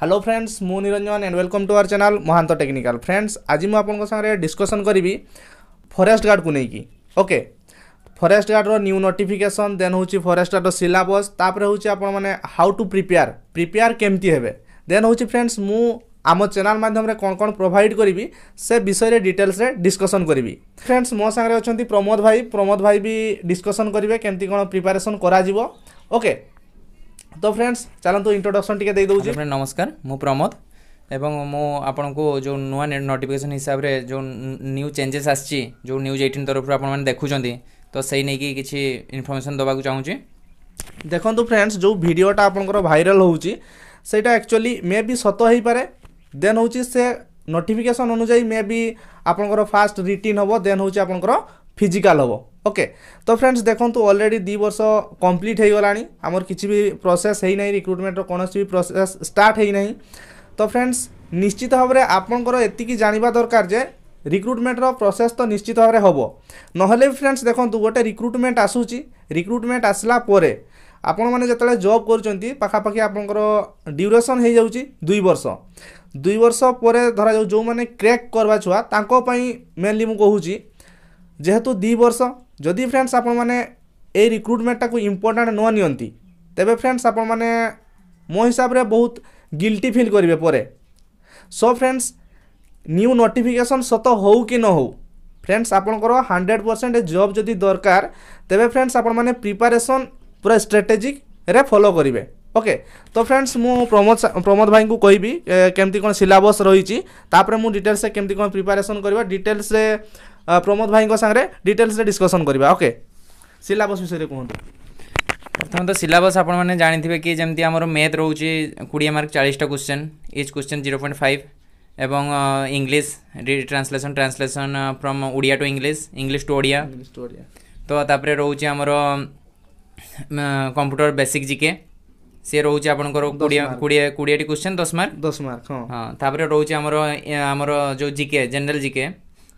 hello friends মু Niranjan and welcome to our channel Mahanta technical friends আজি মু আপনার সাথে ডিসকসন করবি ফরেস্ট গার্ডকু নেই ওকে ফরেস্ট গার্ডর নিউ নোটিফিকেসন দেন হচ্ছে ফরেস্ট গার্ডর সিলাবস তাপরে হচ্ছে আপনার মানে হাউ টু প্রিপেয়ার প্রিপেয়ার কেমতি হবে দেন হচ্ছে ফ্রেন্ডস মু আম চ্যানেল মাধ্যমে কোণ কোণ প্রোভাইড করবি সে বিষয়ে ডিটেলসে ডিসকসন করবি ফ্রেন্ডস মো সাংরে অনেক প্রমোদ ভাই প্রমোদ ভাই বি ডিসকসন করবে কেমতি কোণ প্রিপারেসন করা ওকে तो फ्रेंड्स ଚାଲନ୍ତୁ ଇଣ୍ଟ୍ରୋଡକ୍ସନ୍ ଟିକେ ଦେଇ ଦେଉଛି ଫ୍ରେଣ୍ଡ ନମସ୍କାର ମୁଁ ପ୍ରମୋଦ ଏବଂ ମୁଁ ଆପଣଙ୍କୁ ଯେଉଁ ନୂଆ ନୋଟିଫିକେସନ୍ ହିସାବରେ ଯେଉଁ ନ୍ୟୁ ଚେଞ୍ଜେସ୍ ଆସିଛି ଯେଉଁ ନ୍ୟୁଜ୍ ଏଇଟିନ୍ ତରଫରୁ ଆପଣମାନେ ଦେଖୁଛନ୍ତି ତ ସେଇ ନେଇକି କିଛି ଇନଫର୍ମେସନ୍ ଦେବାକୁ ଚାହୁଁଛି ଦେଖନ୍ତୁ ଫ୍ରେଣ୍ଡସ୍ ଯେଉଁ ଭିଡ଼ିଓଟା ଆପଣଙ୍କର ଭାଇରାଲ୍ ହେଉଛି ସେଇଟା ଆକ୍ଚୁଆଲି ମେ ବି ସତ ହେଇପାରେ ଦେନ୍ ହେଉଛି ସେ ନୋଟିଫିକେସନ୍ ଅନୁଯାୟୀ ମେ ବି ଆପଣଙ୍କର ଫାଷ୍ଟ ରିଟିନ୍ ହେବ ଦେନ୍ ହେଉଛି ଆପଣଙ୍କର ଫିଜିକାଲ୍ ହେବ ওকে ତ ଫ୍ରେଣ୍ଡସ୍ ଦେଖନ୍ତୁ ଅଲରେଡ଼ି ଦୁଇ ବର୍ଷ କମ୍ପ୍ଲିଟ୍ ହୋଇଗଲାଣି ଆମର କିଛି ବି ପ୍ରୋସେସ୍ ହୋଇନାହିଁ ରିକ୍ରୁଟମେଣ୍ଟର କୌଣସି ବି ପ୍ରୋସେସ୍ ଷ୍ଟାର୍ଟ ହୋଇନାହିଁ ତ ଫ୍ରେଣ୍ଡସ୍ ନିଶ୍ଚିତ ଭାବରେ ଆପଣଙ୍କର ଏତିକି ଜାଣିବା ଦରକାର ଯେ ରିକ୍ରୁଟମେଣ୍ଟର ପ୍ରୋସେସ୍ ତ ନିଶ୍ଚିତ ଭାବରେ ହେବ ନହେଲେ ବି ଫ୍ରେଣ୍ଡସ୍ ଦେଖନ୍ତୁ ଗୋଟେ ରିକ୍ରୁଟମେଣ୍ଟ ଆସୁଛି ରିକ୍ରୁଟମେଣ୍ଟ ଆସିଲା ପରେ ଆପଣମାନେ ଯେତେବେଳେ ଜବ୍ କରୁଛନ୍ତି ପାଖାପାଖି ଆପଣଙ୍କର ଡ୍ୟୁରେସନ୍ ହୋଇଯାଉଛି ଦୁଇ ବର୍ଷ ଦୁଇ ବର୍ଷ ପରେ ଧରାଯାଉ ଯେଉଁମାନେ କ୍ରେକ୍ କରିବା ଛୁଆ ତାଙ୍କ ପାଇଁ ମେନ୍ଲି ମୁଁ କହୁଛି ଯେହେତୁ ଦୁଇ ବର୍ଷ ଯଦି ଫ୍ରେଣ୍ଡସ୍ ଆପଣମାନେ ଏଇ ରିକ୍ରୁଟମେଣ୍ଟଟାକୁ ଇମ୍ପୋର୍ଟାଣ୍ଟ ନ ନିଅନ୍ତି ତେବେ ଫ୍ରେଣ୍ଡସ୍ ଆପଣମାନେ ମୋ ହିସାବରେ ବହୁତ ଗିଲ୍ଟି ଫିଲ୍ କରିବେ ପରେ ସୋ ଫ୍ରେଣ୍ଡସ୍ ନ୍ୟୁ ନୋଟିଫିକେସନ୍ ସତ ହେଉ କି ନ ହେଉ ଫ୍ରେଣ୍ଡସ୍ ଆପଣଙ୍କର ହଣ୍ଡ୍ରେଡ଼ ପରସେଣ୍ଟ ଜବ୍ ଯଦି ଦରକାର ତେବେ ଫ୍ରେଣ୍ଡସ୍ ଆପଣମାନେ ପ୍ରିପାରେସନ୍ ପୁରା ଷ୍ଟ୍ରାଟେଜିକ୍ରେ ଫଲୋ କରିବେ ଓକେ ତ ଫ୍ରେଣ୍ଡସ୍ ମୁଁ ପ୍ରମୋଦ ପ୍ରମୋଦ ଭାଇଙ୍କୁ କହିବି କେମିତି କ'ଣ ସିଲାବସ୍ ରହିଛି ତାପରେ ମୁଁ ଡିଟେଲ୍ସରେ କେମିତି କ'ଣ ପ୍ରିପାରେସନ୍ କରିବା ଡିଟେଲ୍ସରେ ପ୍ରମୋଦ ଭାଇଙ୍କ ସାଙ୍ଗରେ ଡିଟେଲ୍ସରେ ଡିସ୍କସନ୍ କରିବା ଓକେ ସିଲାବସ୍ ବିଷୟରେ କୁହନ୍ତୁ ପ୍ରଥମତଃ ସିଲାବସ୍ ଆପଣମାନେ ଜାଣିଥିବେ କି ଯେମିତି ଆମର ମ୍ୟାଥ୍ ରହୁଛି କୋଡ଼ିଏ ମାର୍କ ଚାଳିଶଟା question each question zero point five ଏବଂ English translation translation from Odia to English English to Odia ତ ତାପରେ ରହୁଛି ଆମର କମ୍ପ୍ୟୁଟର ବେସିକ୍ ଜିକେ ସିଏ ରହୁଛି ଆପଣଙ୍କର କୋଡ଼ିଏ କୋଡ଼ିଏ କୋଡ଼ିଏଟି କ୍ୱେଶ୍ଚନ୍ ଦଶ ମାର୍କ ଦଶ ମାର୍କ ହଁ ତାପରେ ରହୁଛି ଆମର ଆମର ଯେଉଁ ଜିକେ ଜେନେରାଲ୍ ଜିକେ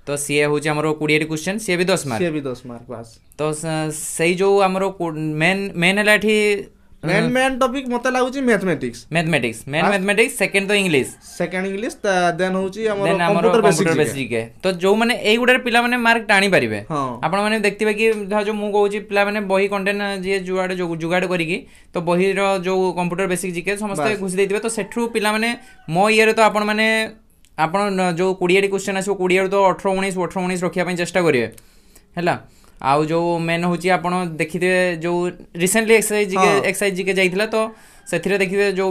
तो सीए हूँ कोड़े क्वेश्चन सी भी दस मार्क दस मार्क बास तो सही जो मेन मेन है मेन मेन टॉपिक मते लागु छी mathematics mathematics main mathematics second तो इंग्लिश सेकंड इंग्लिश त देन हो छी हमर कंप्यूटर बेसिक के तो जो माने एई गुडर पिला माने मार्क टाणी परिबे हां आपण माने देखतिबे कि धर जो मु कहू छी पिला माने बही कंटेंट अं, जे जुगाड जो जुगाड करी तो बही रो जो कंप्यूटर बेसिक जीके समस्त घुस देतिबे तो सेठरू पिला माने मो इयर तो आपण माने आप जो कोड़े क्वेश्चन आसो कोड़े तो अठर उन्नीस अठर उन्नीस रखापी चेस्टा करेंगे है आउ जो मेन हूँ आप देखिए जो रिसेंटली एक्सरसाइज एक्सरसाइज जी के जाइए तो से देखिए जो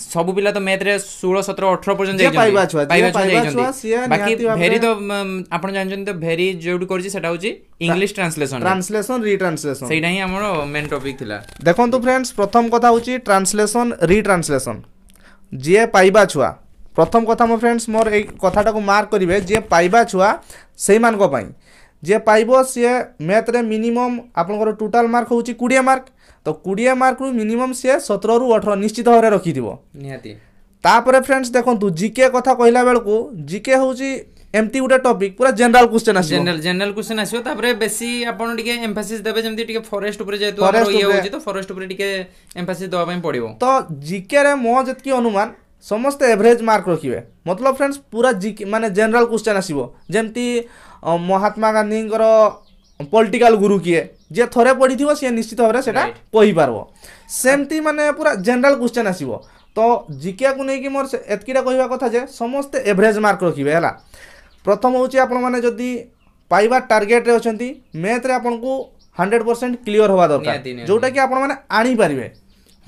सब पिला तो मैथ्रे षोह सतर अठर पर्यटन बाकी भेरी तो आप जानते भेरी जो करा इंग्लीश ट्रांसलेसन ट्रांसलेसन रिट्रांसलेसन से आम मेन टपिक देखो फ्रेंड्स प्रथम कथ हूँ ट्रांसलेसन रिट्रांसलेसन जी पाइबा छुआ প্রথম কথা মো ফ্রেন্ডস মোর এই কথাটা মার্ক করবে যে পাইবা ছুয়া সেই মান যে পাইব সি ম্যাথরে মিনিমম আপনার টোটাল মার্ক হচ্ছে কোড়িয়ে মার্ক তো কোড়িয়ে মার্ক মিনিমম সি সতের রু অঠর নিশ্চিত ভাবে রখিথিব নিহতি তাপরে ফ্রেন্ডস দেখুন জিকে কথা কহিলা বেড়ে জিকে হচ্ছে এমতি গোটে টপিক পুরা জেনারেল কোশ্চেন আসবে জেনারেল জেনারেল কোশ্চেন আসবে তারপরে বেশি আপন টিকে এমফাসিস দেবে যেমতি টিকে ফরেস্ট উপরে যেহেতু ইয়ে হচ্ছে তো ফরেস্ট উপরে টিকে এমফাসিস দেওয়া পাই পড়িব তো জিকে রে মো যেতকি অনুমান ସମସ୍ତେ ଏଭରେଜ୍ ମାର୍କ ରଖିବେ ମତଲବ ଫ୍ରେଣ୍ଡସ୍ ପୁରା ଜି ମାନେ ଜେନେରାଲ୍ କ୍ୱେଶ୍ଚନ୍ ଆସିବ ଯେମିତି ମହାତ୍ମା ଗାନ୍ଧୀଙ୍କର ପଲିଟିକାଲ୍ ଗୁରୁ କିଏ ଯିଏ ଥରେ ପଢ଼ିଥିବ ସିଏ ନିଶ୍ଚିତ ଭାବରେ ସେଇଟା କହିପାରିବ ସେମିତି ମାନେ ପୁରା ଜେନେରାଲ୍ କ୍ୱେଶ୍ଚନ୍ ଆସିବ ତ ଜିକେକୁ ନେଇକି ମୋର ଏତିକିଟା କହିବା କଥା ଯେ ସମସ୍ତେ ଏଭରେଜ୍ ମାର୍କ ରଖିବେ ହେଲା ପ୍ରଥମ ହେଉଛି ଆପଣମାନେ ଯଦି ପାଇବା ଟାର୍ଗେଟ୍ରେ ଅଛନ୍ତି ମ୍ୟାଥ୍ରେ ଆପଣଙ୍କୁ ହଣ୍ଡ୍ରେଡ଼ ପରସେଣ୍ଟ କ୍ଲିଅର୍ ହେବା ଦରକାର ଯେଉଁଟାକି ଆପଣମାନେ ଆଣିପାରିବେ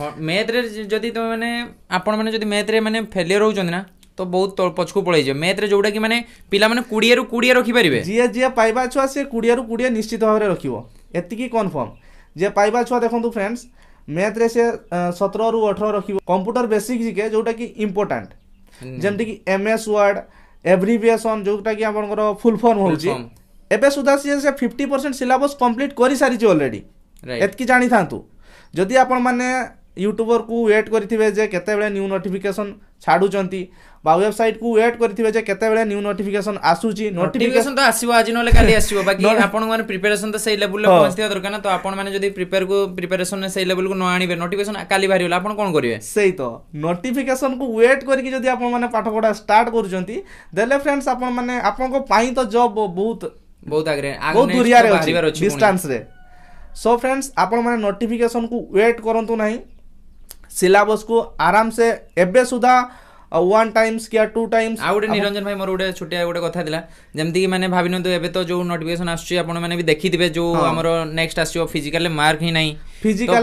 ହଁ ମ୍ୟାଥ୍ରେ ଯଦି ତୁମେମାନେ ଆପଣମାନେ ଯଦି ମ୍ୟାଥ୍ରେ ମାନେ ଫେଲିୟର୍ ହେଉଛନ୍ତି ନା ତ ବହୁତ ପଛକୁ ପଳେଇଯିବ ମ୍ୟାଥ୍ରେ ଯେଉଁଟାକି ମାନେ ପିଲାମାନେ କୋଡ଼ିଏରୁ କୋଡ଼ିଏ ରଖିପାରିବେ ଯିଏ ଯିଏ ପାଇବା ଛୁଆ ସିଏ କୋଡ଼ିଏରୁ କୋଡ଼ିଏ ନିଶ୍ଚିତ ଭାବରେ ରଖିବ ଏତିକି କନଫର୍ମ ଯିଏ ପାଇବା ଛୁଆ ଦେଖନ୍ତୁ ଫ୍ରେଣ୍ଡସ୍ ମ୍ୟାଥ୍ରେ ସିଏ ସତରରୁ ଅଠର ରଖିବ କମ୍ପ୍ୟୁଟର ବେସିକ୍ ଶିଖେ ଯେଉଁଟାକି ଇମ୍ପୋର୍ଟାଣ୍ଟ ଯେମିତିକି ଏମ୍ ଏସ୍ ୱାର୍ଡ଼ ଏଭ୍ରିଭିଏସନ୍ ଯେଉଁଟାକି ଆପଣଙ୍କର ଫୁଲ୍ ଫର୍ମ ହେଉଛି ଏବେ ସୁଦ୍ଧା ସିଏ ସେ ଫିଫ୍ଟି ପରସେଣ୍ଟ ସିଲାବସ୍ କମ୍ପ୍ଲିଟ୍ କରିସାରିଛି ଅଲରେଡ଼ି ଏତିକି ଜାଣିଥାନ୍ତୁ ଯଦି ଆପଣମାନେ ୟୁଟ୍ୟୁବର କୁ ୱେଟ୍ କରିଥିବେ ଯେ କେତେବେଳେ ନ୍ୟୁ ନୋଟିଫିକେସନ୍ ଛାଡ଼ୁଛନ୍ତି বা ওয়েবসাইট কু ওয়েট করিবে যে কেতবেলে নিউ নোটিফিকেশন আসুচি নোটিফিকেশন তো আসিব আজি নলে কালি আসিব বাকি আপন মানে প্রিপারেশন তো সেই লেভেল লে পৌঁছিবা দরকার না তো আপন মানে যদি প্রিপেয়ার কু প্রিপারেশন সেই লেভেল কু ন আনিবে নোটিফিকেশন কালি ভারি হলা আপন কোন করিবে সেই তো নোটিফিকেশন কু ওয়েট করি যদি আপন মানে পাঠ পড়া স্টার্ট করুচন্তি দেলে ফ্রেন্ডস আপন মানে আপনক পাই তো জব বহুত বহুত আগরে বহুত দুরিয়ারে অছি ডিস্টান্স রে সো ফ্রেন্ডস আপন মানে নোটিফিকেশন কু ওয়েট করন্তু নাই सिलेबस को आराम से एवं सुधा ওয়ান টাইমস কি আর টু টাইমস আউ গোটে নিরঞ্জন ভাই মোর গোটে ছোটিয়া গোটে কথা লা যেমতি কি মানে ভাবি নিন্তু এবে তো যে নোটিফিকেশন আসছে আপন মানে বি দেখি দিবে যে আমার নেক্সট আসছে ফিজিক্যাল মার্ক হি নাই ফিজিক্যাল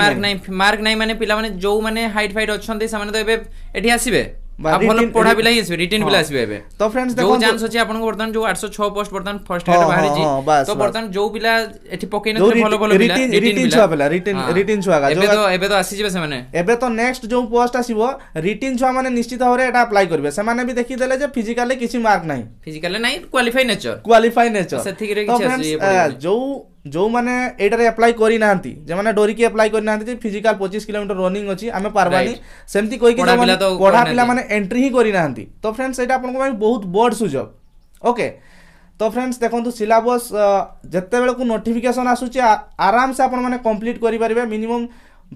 মার্ক নাই মার্ক নাই মানে পিলা মানে যে মানে হাইট ফাইট অছন্তি সেমানে তো এবে এটি আসিবে ଭଲ ପଢା ପିଲା ହିଁ ଆସିବେ ରିଟେନ୍ ପିଲା ଆସିବେ ଏବେ ତ ଫ୍ରେଣ୍ଡସ୍ ଯୋଉ ଚାନ୍ସ ଅଛି ଆପଣଙ୍କ ବର୍ତ୍ତମାନ ଯୋଉ 806 ପୋଷ୍ଟ ବର୍ତ୍ତମାନ ଫର୍ଷ୍ଟ ହେଡ୍ ବାହାରିଛି ତ ବର୍ତ୍ତମାନ ଯୋଉ ପିଲା ଏଠି ପକେଇ ନଥିଲେ ଭଲ ଭଲ ପିଲା ରିଟେନ୍ ଛୁଆ ପିଲା ରିଟେନ୍ ରିଟେନ୍ ଛୁଆ ଏବେ ତ ଏବେ ତ ଆସିଯିବେ ସେମାନେ ଏବେ ତ ନେକ୍ସଟ ଯୋଉ ପୋଷ୍ଟ ଆସିବ ରିଟେନ୍ ଛୁଆ ମାନେ ନିଶ୍ଚିତ ଭାବରେ ଏଟା ଆପ୍ଲାଇ କରିବେ ସେମାନେ ବି ଦେଖି ଦେଲେ ଯେ ଫିଜିକାଲି କିଛି ମାର୍କ ନାହିଁ ଫିଜିକାଲି ନାହିଁ କ୍ୱାଲିଫାଇ ନେଚର କ୍ୱାଲିଫାଇ ନେଚର ସେଥିରେ କିଛି ଯୋଉ ଯେଉଁମାନେ ଏଇଟାରେ ଆପ୍ଲାଏ କରିନାହାନ୍ତି ଯେଉଁମାନେ ଡରିକି ଆପ୍ଲାଏ କରିନାହାନ୍ତି ଯେ ଫିଜିକାଲ ପଚିଶ କିଲୋମିଟର ରନିଂ ଅଛି ଆମେ ପାରବାନି ସେମିତି କହିକି ପଢ଼ା ପିଲାମାନେ ଏଣ୍ଟ୍ରି ହିଁ କରିନାହାନ୍ତି ତ ଫ୍ରେଣ୍ଡସ୍ ଏଇଟା ଆପଣଙ୍କ ପାଇଁ ବହୁତ ବଡ଼ ସୁଯୋଗ ଓକେ ତ ଫ୍ରେଣ୍ଡସ୍ ଦେଖନ୍ତୁ ସିଲାବସ୍ ଯେତେବେଳକୁ ନୋଟିଫିକେସନ୍ ଆସୁଛି ଆରାମସେ ଆପଣମାନେ କମ୍ପ୍ଲିଟ୍ କରିପାରିବେ ମିନିମମ୍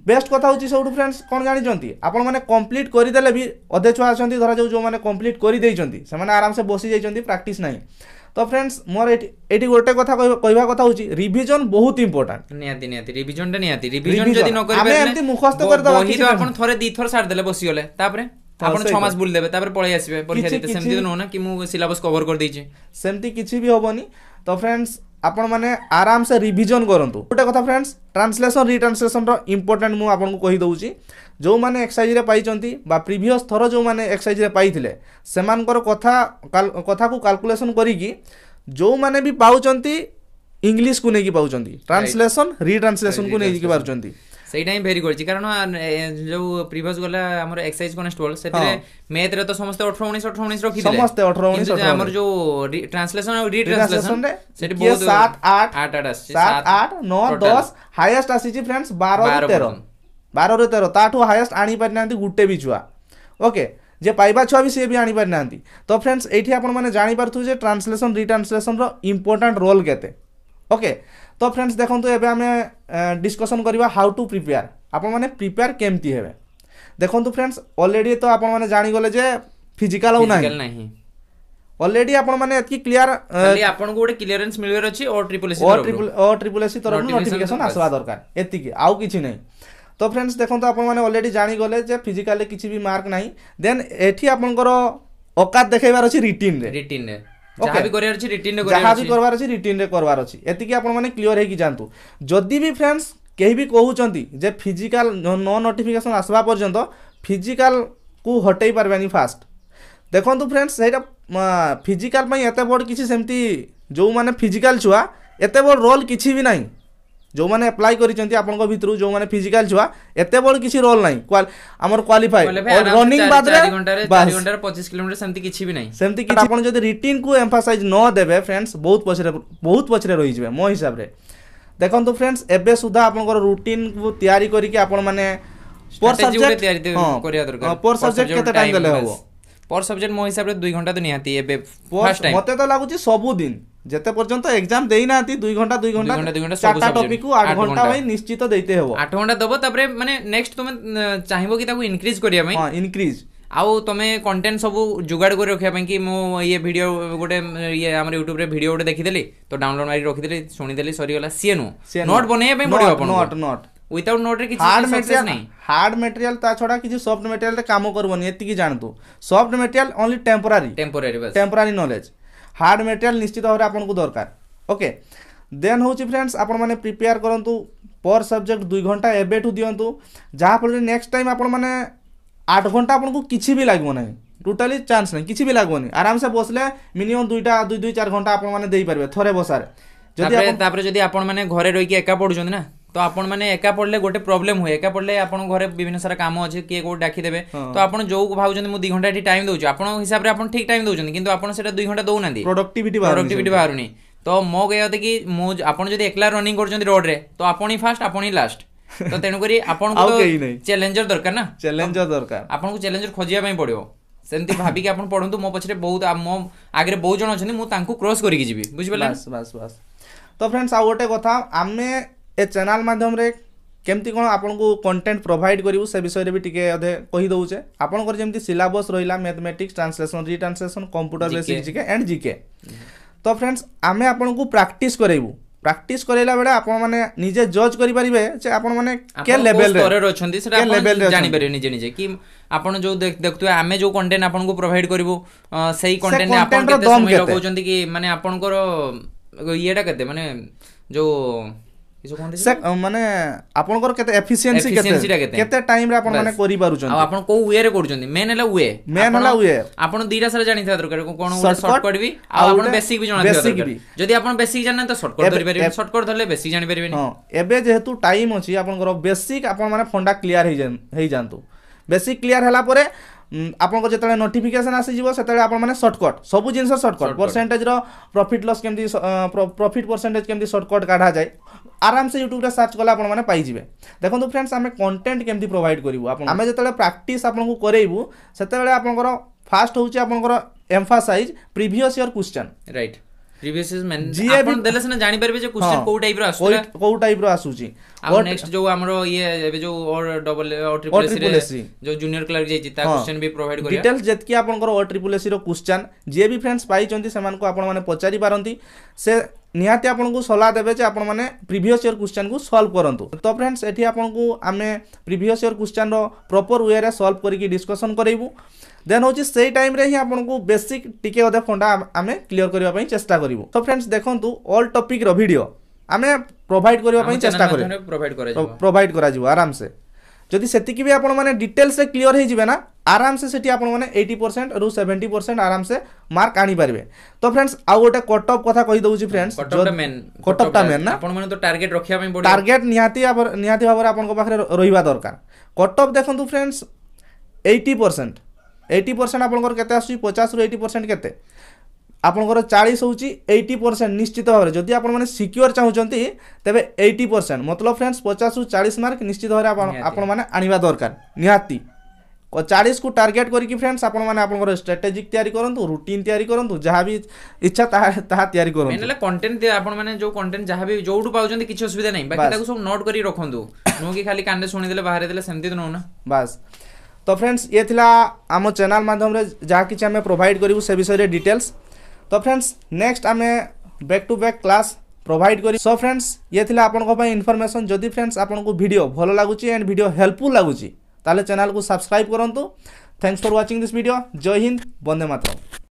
ବେଷ୍ଟ କଥା ହେଉଛି ସବୁଠୁ ଫ୍ରେଣ୍ଡସ୍ କ'ଣ ଜାଣିଛନ୍ତି ଆପଣମାନେ କମ୍ପ୍ଲିଟ୍ କରିଦେଲେ ବି ଅଧେ ଛୁଆ ଅଛନ୍ତି ଧରାଯାଉ ଯେଉଁମାନେ କମ୍ପ୍ଲିଟ୍ କରିଦେଇଛନ୍ତି ସେମାନେ ଆରାମସେ ବସି ଯାଇଛନ୍ତି ପ୍ରାକ୍ଟିସ୍ ନାହିଁ তো ଫ୍ରେଣ୍ଡସ୍ ମୋର ଏଠି ଏଠି ଗୋଟେ କଥା କହିବା କଥା ହଉଛି ରିଭିଜନ ବହୁତ ଇମ୍ପୋର୍ଟାଣ୍ଟ ନିହାତି ନିହାତି ରିଭିଜନଟା ନିହାତି ରିଭିଜନ ଯଦି ନ କରିବେ ଏମିତି ମୁଖସ୍ଥ କରିଦେବା ବହି ଆପଣ ଥରେ ଦି ଥର ସାରି ଦେଲେ ବସିଗଲେ ତାପରେ ଆପଣ ଛଅ ମାସ ବୁଲି ଦେବେ ତାପରେ ପଳେଇ ଆସିବେ ପରୀକ୍ଷା ଦେଇତେ ସେମିତି ନୁହଁ ନା କି ମୁଁ ସିଲାବସ୍ କଭର କରିଦେଇଛି ସେମିତି କିଛି ବି ହବନି ତ ଫ୍ରେଣ୍ଡସ୍ ଆପଣମାନେ ଆରାମସେ ରିଭିଜନ୍ କରନ୍ତୁ ଗୋଟେ କଥା ଫ୍ରେଣ୍ଡସ୍ ଟ୍ରାନ୍ସଲେସନ୍ ରିଟ୍ରାନ୍ସଲେସନ୍ର ଇମ୍ପୋର୍ଟାଣ୍ଟ ମୁଁ ଆପଣଙ୍କୁ କହିଦେଉଛି ଯେଉଁମାନେ ଏକ୍ସସାଇଜ୍ରେ ପାଇଛନ୍ତି ବା ପ୍ରିଭିୟସ୍ ଥର ଯେଉଁମାନେ ଏକ୍ସସାଇଜ୍ରେ ପାଇଥିଲେ ସେମାନଙ୍କର କଥା କଥାକୁ କାଲକୁଲେସନ୍ କରିକି ଯେଉଁମାନେ ବି ପାଉଛନ୍ତି ଇଂଲିଶକୁ ନେଇକି ପାଉଛନ୍ତି ଟ୍ରାନ୍ସଲେସନ୍ ରିଟ୍ରାନ୍ସଲେସନ୍କୁ ନେଇକି ପାରୁଛନ୍ତି ସେଇଟା ହିଁ ଭେରି କରିଛି କାରଣ ଯୋଉ ପ୍ରିଭିୟସ୍ ଗଲା ଆମର ଏକ୍ସାଇଜ୍ କନେଷ୍ଟବଳ ସେଥିରେ ମେଥ୍ରେ ତ ସମସ୍ତେ ଅଠର ଉଣେଇଶ ଅଠର ଉଣେଇଶ ରଖିଥିଲେ ସମସ୍ତେ ଅଠର ଉଣେଇଶ ଆମର ଯୋଉ ଟ୍ରାନ୍ସଲେସନ୍ ଆଉ ରିଟ୍ରାନ୍ସଲେସନ୍ ସେଠି ବହୁତ ସାତ ଆଠ ଆଠ ଆଠ ଆସିଛି ସାତ ଆଠ ନଅ ଦଶ ହାଇଏଷ୍ଟ ଆସିଛି ଫ୍ରେଣ୍ଡସ୍ ବାର ତେର ବାରରୁ ତେର ତାଠୁ ହାଇଏଷ୍ଟ ଆଣିପାରିନାହାନ୍ତି ଗୋଟେ ବି ଛୁଆ ଓକେ ଯେ ପାଇବା ଛୁଆ ବି ସିଏ ବି ଆଣିପାରିନାହାନ୍ତି ତ ଫ୍ରେଣ୍ଡସ୍ ଏଇଠି ଆପଣମାନେ ଜାଣିପାରୁଥିବେ ଯେ ଟ୍ରାନ୍ସଲେସନ୍ ରିଟ୍ରାନ୍ସଲେସନ୍ର ଇମ୍ପୋର୍ଟାଣ୍ଟ ରୋଲ୍ କେତେ ଓକେ ତ ଫ୍ରେଣ୍ଡସ୍ ଦେଖନ୍ତୁ ଏବେ ଆମେ ଡିସ୍କସନ୍ କରିବା ହାଉ ଟୁ ପ୍ରିପେୟାର ଆପଣମାନେ ପ୍ରିପେୟାର କେମିତି ହେବେ ଦେଖନ୍ତୁ ଫ୍ରେଣ୍ଡସ୍ ଅଲରେଡ଼ି ତ ଆପଣମାନେ ଜାଣିଗଲେ ଯେ ଫିଜିକାଲ ଆଉ ନାହିଁ ଅଲରେଡି ଆପଣମାନେ ଏତିକି କ୍ଲିୟର ଆପଣଙ୍କୁ ଗୋଟେ କ୍ଲିୟରେନ୍ସ ମିଳିବାର ଅଛି O triple S C O triple O triple S C ତରଫରୁ ନୋଟିଫିକେସନ୍ ଆସିବା ଦରକାର ଏତିକି ଆଉ କିଛି ନାହିଁ ତ ଫ୍ରେଣ୍ଡସ୍ ଦେଖନ୍ତୁ ଆପଣମାନେ ଅଲରେଡ଼ି ଜାଣିଗଲେ ଯେ ଫିଜିକାଲରେ କିଛି ବି ମାର୍କ ନାହିଁ ଦେନ୍ ଏଠି ଆପଣଙ୍କର ଅକାତ ଦେଖାଇବାର ଅଛି ରିଟିନ୍ରେ ରିଟିନ୍ରେ ଯାହା ବି କରିବାର ଅଛି ରିଟିନରେ ଯାହା ବି କରିବାର ଅଛି ରିଟିନରେ କରିବାର ଅଛି ଏତିକି ଆପଣମାନେ କ୍ଲିଅର ହେଇକି ଯାଆନ୍ତୁ ଯଦି ବି ଫ୍ରେଣ୍ଡସ୍ କେହି ବି କହୁଛନ୍ତି ଯେ ଫିଜିକାଲ ନ ନୋଟିଫିକେସନ୍ ଆସିବା ପର୍ଯ୍ୟନ୍ତ ଫିଜିକାଲକୁ ହଟେଇ ପାରିବେନି ଫାଷ୍ଟ ଦେଖନ୍ତୁ ଫ୍ରେଣ୍ଡସ୍ ସେଇଟା ଫିଜିକାଲ ପାଇଁ ଏତେ ବଡ଼ କିଛି ସେମିତି ଯେଉଁମାନେ ଫିଜିକାଲ ଛୁଆ ଏତେ ବଡ଼ ରୋଲ୍ କିଛି ବି ନାହିଁ ଯେଉଁମାନେ ଆପ୍ଲାଏ କରିଛନ୍ତି ଆପଣଙ୍କ ଭିତରୁ ଯେଉଁମାନେ ଫିଜିକାଲ ଛୁଆ ଏତେ ବଡ଼ କିଛି ରୋଲ୍ ନାହିଁ ଆମର କ୍ୱାଲିଫାଏ ରନିଂ ବାଦରେ ପଚିଶ କିଲୋମିଟର ସେମିତି କିଛି ବି ନାହିଁ ସେମିତି କିଛି ଆପଣ ଯଦି ରିଟିନ୍କୁ ଏମ୍ଫାସାଇଜ୍ ନ ଦେବେ ଫ୍ରେଣ୍ଡସ୍ ବହୁତ ପଛରେ ବହୁତ ପଛରେ ରହିଯିବେ ମୋ ହିସାବରେ ଦେଖନ୍ତୁ ଫ୍ରେଣ୍ଡସ୍ ଏବେ ସୁଦ୍ଧା ଆପଣଙ୍କର ରୁଟିନ୍କୁ ତିଆରି କରିକି ଆପଣମାନେ ପର୍ ସବଜେକ୍ଟ କେତେ ଟାଇମ୍ ଦେଲେ ହେବ ପର୍ ସବଜେକ୍ଟ ମୋ ହିସାବରେ ଦୁଇ ଘଣ୍ଟା ତ ନିହାତି ଏବେ ଫାର୍ଷ୍ଟ ଟାଇମ୍ ମୋତେ ତ ଲାଗୁଛି ସବୁଦିନ ଯେତେ ପର୍ଯ୍ୟନ୍ତ ଏକ୍ଜାମ ଦେଇନାହାନ୍ତି ଦୁଇ ଘଣ୍ଟା ଦୁଇ ଘଣ୍ଟା ଦୁଇ ଘଣ୍ଟା ଚାରିଟା ଟପିକକୁ ଆଠ ଘଣ୍ଟା ପାଇଁ ନିଶ୍ଚିତ ଦେଇତେ ହେବ ଆଠ ଘଣ୍ଟା ଦେବ ତାପରେ ମାନେ ନେକ୍ସଟ ତୁମେ ଚାହିଁବ କି ତାକୁ ଇନକ୍ରିଜ କରିବା ପାଇଁ ଇନକ୍ରିଜ ଆଉ ତମେ କଣ୍ଟେଣ୍ଟ ସବୁ ଯୋଗାଡ଼ କରି ରଖିବା ପାଇଁ କି ମୁଁ ଇଏ ଭିଡ଼ିଓ ଗୋଟେ ଇଏ ଆମର ୟୁଟ୍ୟୁବରେ ଭିଡ଼ିଓ ଗୋଟେ ଦେଖିଦେଲି ତ ଡାଉନଲୋଡ୍ ମାରିକି ରଖିଦେଲି ଶୁଣିଦେଲି ସରିଗଲା ସିଏ ନୁହଁ ନୋଟ୍ ବନେଇବା ପାଇଁ ପଡ଼ିବ ଆପଣ ନୋଟ୍ ନୋଟ୍ ୱିଦାଉଟ୍ ନୋଟ୍ରେ କିଛି ହାର୍ଡ ମେଟେରିଆଲ ନାହିଁ ହାର୍ଡ ମେଟେରିଆଲ ତା ଛଡ଼ା କିଛି ସଫ୍ଟ ମେଟେରିଆଲରେ କାମ କରିବନି ଏତିକି ଜାଣନ୍ତୁ soft material only temporary temporary temporary knowledge hard material ନିଶ୍ଚିତ ଭାବରେ ଆପଣଙ୍କୁ ଦରକାର ଓକେ ଦେନ୍ ହେଉଛି ଫ୍ରେଣ୍ଡସ୍ ଆପଣମାନେ ପ୍ରିପେୟାର କରନ୍ତୁ ପର୍ ସବଜେକ୍ଟ ଦୁଇ ଘଣ୍ଟା ଏବେଠୁ ଦିଅନ୍ତୁ ଯାହାଫଳରେ ନେକ୍ସଟ ଟାଇମ୍ ଆପଣମାନେ ଆଠ ଘଣ୍ଟା ଆପଣଙ୍କୁ କିଛି ବି ଲାଗିବ ନାହିଁ ଟୋଟାଲି ଚାନ୍ସ ନାହିଁ କିଛି ବି ଲାଗିବନି ଆରାମସେ ବସିଲେ ମିନିମମ୍ ଦୁଇଟା ଦୁଇ ଦୁଇ ଚାରି ଘଣ୍ଟା ଆପଣମାନେ ଦେଇପାରିବେ ଥରେ ବସାରେ ଯଦି ତାପରେ ଯଦି ଆପଣମାନେ ଘରେ ରହିକି ଏକା ପଢ଼ୁଛନ୍ତି ନା তো আপন মানে একা পড়লে গোটে প্রোবলেম হুয়ে একা পড়লে আপনার ঘরে বিভিন্ন সারা কাম আছে কিয়ে কোটি ডাকিদেবে তো আপনার যে ভাবছেন মু দুই ঘন্টা এটি টাইম দেଉଛି আপনার হিসাবে আপনার ঠিক টাইম দেছেন কিন্তু আপনার সেটা দুই ঘন্টা দেউনা প্রোডক্টিভিটি প্রোডক্টিভিটি বাহুনি তো মো কে হতে কি মো আপন যদি একলা রনিং করছেন রোডরে তো আপনি ফার্স্ট আপনি লাস্ট তো তেণু করি আপনার চ্যালেঞ্জর দরকার না চ্যালেঞ্জর দরকার আপনার চ্যালেঞ্জর খোঁজিবা পাই পড়িব ସେମିତି ଭାବିକି ଆପଣ ପଢ଼ନ୍ତୁ ମୋ ପଛରେ ବହୁତ ମୋ ଆଗରେ ବହୁତ ଜଣ ଅଛନ୍ତି ମୁଁ ତାଙ୍କୁ କ୍ରସ୍ କରିକି ଯିବି ବୁଝିପାରିଲେ ବାସ୍ ବାସ୍ ବାସ୍ ତ ଫ୍ରେଣ୍ଡସ୍ ଆଉ ଗୋଟେ କଥା ଆମେ ए चैनल माध्यम केमती कौन आपन को कंटेंट प्रोवाइड करूँ से विषय में टी अधे कहीदे आपंकर जमी सिलबस रहा mathematics translation retranslation computer basic GK and GK तो फ्रेंड्स आम आपन को प्राक्ट करूँ ପ୍ରାକ୍ଟିସ୍ କରାଇଲା ବେଳେ ଆପଣମାନେ ନିଜେ ଜଜ୍ କରିପାରିବେ ଯେ ଆପଣମାନେ କେ ଲେଭେଲରେ ଅଛନ୍ତି ସେଟା ଲେଭେଲରେ ଜାଣିପାରିବେ ନିଜେ ନିଜେ କି ଆପଣ ଯୋଉ ଦେଖୁଥିବେ ଆମେ ଯୋଉ କଣ୍ଟେଣ୍ଟ ଆପଣଙ୍କୁ ପ୍ରୋଭାଇଡ୍ କରିବୁ ସେଇ କଣ୍ଟେଣ୍ଟରେ ଆପଣ କେତେ ସମୟ ଲଗାଉଛନ୍ତି କି ମାନେ ଆପଣଙ୍କର ଇଏଟା କେତେ ମାନେ ଯୋଉ ମାନେ ଆପଣଙ୍କର କେତେ ଏଫିସିଏନ୍ସି କେତେ କେତେ ଟାଇମରେ ଆପଣ ମାନେ କରିପାରୁଛନ୍ତି ଆଉ ଆପଣ କୋଉ ୱେରେ କରୁଛନ୍ତି ମେନ୍ ହେଲା ୱେ ମେନ୍ ହେଲା ୱେ ଆପଣ ଦିଟା ସାରା ଜାଣିଥିବା ଦରକାର କଣ ସର୍ଟକଟ୍ କରିବି ଆଉ ଆପଣ ବେସିକ୍ ବି ଜଣାଥିବା ଦରକାର ଯଦି ଆପଣ ବେସିକ୍ ଜାଣିନାହାନ୍ତି ତ ସର୍ଟକଟ୍ ଧରିପାରିବେ ସର୍ଟକଟ୍ ଧରିଲେ ବେସିକ୍ ଜାଣିପାରିବେନି ହଁ ଏବେ ଯେହେତୁ ଟାଇମ୍ ଅଛି ଆପଣଙ୍କର ବେସିକ୍ ଆପଣମାନେ ଫଣ୍ଡା କ୍ଲିୟର ହେଇଯାନ୍ତୁ ବେସିକ୍ କ୍ଲିୟର ହେଲା ପରେ আপনক যেতেলে নোটিফিকেশন আসে জীব সেতেলে আপন মানে শর্টকাট সব জিনস শর্টকাট পার্সেন্টেজ র प्रॉफिट लॉस কেমডি प्रॉफिट परसेंटेज কেমডি শর্টকাট কাড়া যায় আরামসে ইউটিউবে সার্চ করলে আপন মানে পাই দিবে দেখো তো ফ্রেন্ডস আমি কন্টেন্ট কেমডি প্রোভাইড করিব আপন আমি যেতেলে প্র্যাকটিস আপনক করেইব সেতেলে আপনক ফাস্ট হউছে আপনক emphasize previous year question right previous মেন আপন দেলেস না জানি পারবি যে কোশ্চেন কো টাইপের আসু কো টাইপের আসুচি ଆଉ ନେକ୍ସଟ ଯୋଉ ଆମର ଇଏ ଏବେ ଯୋଉ or double O triple S ରେ ଯୋଉ ଜୁନିୟର କ୍ଲାର୍କ ଯାଇଛି ତା क्वेश्चन ବି ପ୍ରୋଭାଇଡ କରିବା ଡିଟେଲ ଯେତିକି ଆପଣଙ୍କର ଓ ଟ୍ରିପଲ ଏସ୍ ର क्वेश्चन ଯିଏ ବି ଫ୍ରେଣ୍ଡସ୍ ପାଇଛନ୍ତି ସେମାନଙ୍କୁ ଆପଣମାନେ ପଚାରି ପାରନ୍ତି ସେ ନିହାତି ଆପଣଙ୍କୁ ସଲାହ ଦେବେ ଯେ ଆପଣମାନେ ପ୍ରିଭିୟସ୍ ଇୟର୍ କ୍ୱେଶ୍ଚନ୍କୁ ସଲ୍ଭ କରନ୍ତୁ ତ ଫ୍ରେଣ୍ଡସ୍ ଏଠି ଆପଣଙ୍କୁ ଆମେ ପ୍ରିଭିୟସ୍ ଇୟର୍ କ୍ୱେଶ୍ଚନ୍ର ପ୍ରପର୍ ୱେରେ ସଲ୍ଭ କରିକି ଡିସ୍କସନ୍ କରେଇବୁ ଦେନ୍ ହେଉଛି ସେଇ ଟାଇମ୍ରେ ହିଁ ଆପଣଙ୍କୁ ବେସିକ୍ ଟିକେ ଅଧେ ଫଣ୍ଡା ଆମେ କ୍ଲିଅର୍ କରିବା ପାଇଁ ଚେଷ୍ଟା କରିବୁ ତ ଫ୍ରେଣ୍ଡସ୍ ଦେଖନ୍ତୁ ଅଲ୍ ଟପିକ୍ର ଭିଡ଼ିଓ ଆମେ ପ୍ରୋଭାଇଡ଼ କରିବା ପାଇଁ ଚେଷ୍ଟା କରିବା ପ୍ରୋଭାଇଡ଼ କରାଯିବ ଆରାମସେ ଯଦି ସେତିକି ବି ଆପଣମାନେ ଡିଟେଲ୍ସରେ କ୍ଲିଅର୍ ହେଇଯିବେ ନା ଆରାମସେ ସେଠି ଆପଣମାନେ ଏଇଟି ପରସେଣ୍ଟରୁ ସେଭେଣ୍ଟି ପରସେଣ୍ଟ ଆରାମସେ ମାର୍କ ଆଣିପାରିବେ ତ ଫ୍ରେଣ୍ଡସ୍ ଆଉ ଗୋଟେ କଟ୍ ଅଫ୍ କଥା କହିଦେଉଛି ଫ୍ରେଣ୍ଡସ୍ କଟ୍ ଅଫ୍ଟା ମେନ୍ ନା ଆପଣମାନେ ତ ଟାର୍ଗେଟ୍ ରଖିବା ପାଇଁ ଟାର୍ଗେଟ୍ ନିହାତି ନିହାତି ଭାବରେ ଆପଣଙ୍କ ପାଖରେ ରହିବା ଦରକାର କଟ୍ ଅଫ୍ ଦେଖନ୍ତୁ friends eighty percent eighty percent ଆପଣଙ୍କର କେତେ ଆସୁଛି ପଚାଶରୁ ଏଇଟି ପରସେଣ୍ଟ କେତେ ଆପଣଙ୍କର ଚାଳିଶ ହେଉଛି ଏଇଟି ପରସେଣ୍ଟ ନିଶ୍ଚିତ ଭାବରେ ଯଦି ଆପଣମାନେ ସିକ୍ୟୁର ଚାହୁଁଛନ୍ତି ତେବେ ଏଇଟି ପରସେଣ୍ଟ ମତଲବ ଫ୍ରେଣ୍ଡସ୍ ପଚାଶରୁ ଚାଳିଶ ମାର୍କ ନିଶ୍ଚିତ ଭାବରେ ଆପଣ ଆପଣମାନେ ଆଣିବା ଦରକାର ନିହାତି ଚାଳିଶକୁ ଟାର୍ଗେଟ୍ କରିକି ଫ୍ରେଣ୍ଡସ୍ ଆପଣମାନେ ଆପଣଙ୍କର ଷ୍ଟ୍ରାଟେଜିକ୍ ତିଆରି କରନ୍ତୁ ରୁଟିନ୍ ତିଆରି କରନ୍ତୁ ଯାହା ବି ଇଚ୍ଛା ତାହା ତାହା ତିଆରି କରନ୍ତୁ ହେଲେ କଣ୍ଟେଣ୍ଟ ଆପଣମାନେ ଯେଉଁ କଣ୍ଟେଣ୍ଟ ଯାହା ବି ଯେଉଁଠୁ ପାଉଛନ୍ତି କିଛି ଅସୁବିଧା ନାହିଁ ବାକି ତାକୁ ସବୁ ନୋଟ୍ କରି ରଖନ୍ତୁ ନୁହଁ କି ଖାଲି କାନରେ ଶୁଣିଦେଲେ ବାହାରେ ଦେଲେ ସେମିତି ତ ନଉନା ବାସ୍ ତ ଫ୍ରେଣ୍ଡସ୍ ଇଏ ଥିଲା ଆମ ଚ୍ୟାନେଲ୍ ମାଧ୍ୟମରେ ଯାହା କିଛି ଆମେ ପ୍ରୋଭାଇଡ଼ କରିବୁ ସେ ବିଷୟରେ ଡିଟେଲ୍ସ তো ফ্রেন্ডস নেক্সট আমি back to back class provide করি সো ফ্রেন্ডস ইয়ে লা আপনার ইনফরমেশন যদি ফ্রেন্ডস আপনার ভিডিও ভালো লাগুচি এন্ড ভিডিও হেল্পফুল লাগুচি তাহলে চ্যানেল সাবস্ক্রাইব করতু thanks for watching this video জয় হিন্দ বন্দে মাতরম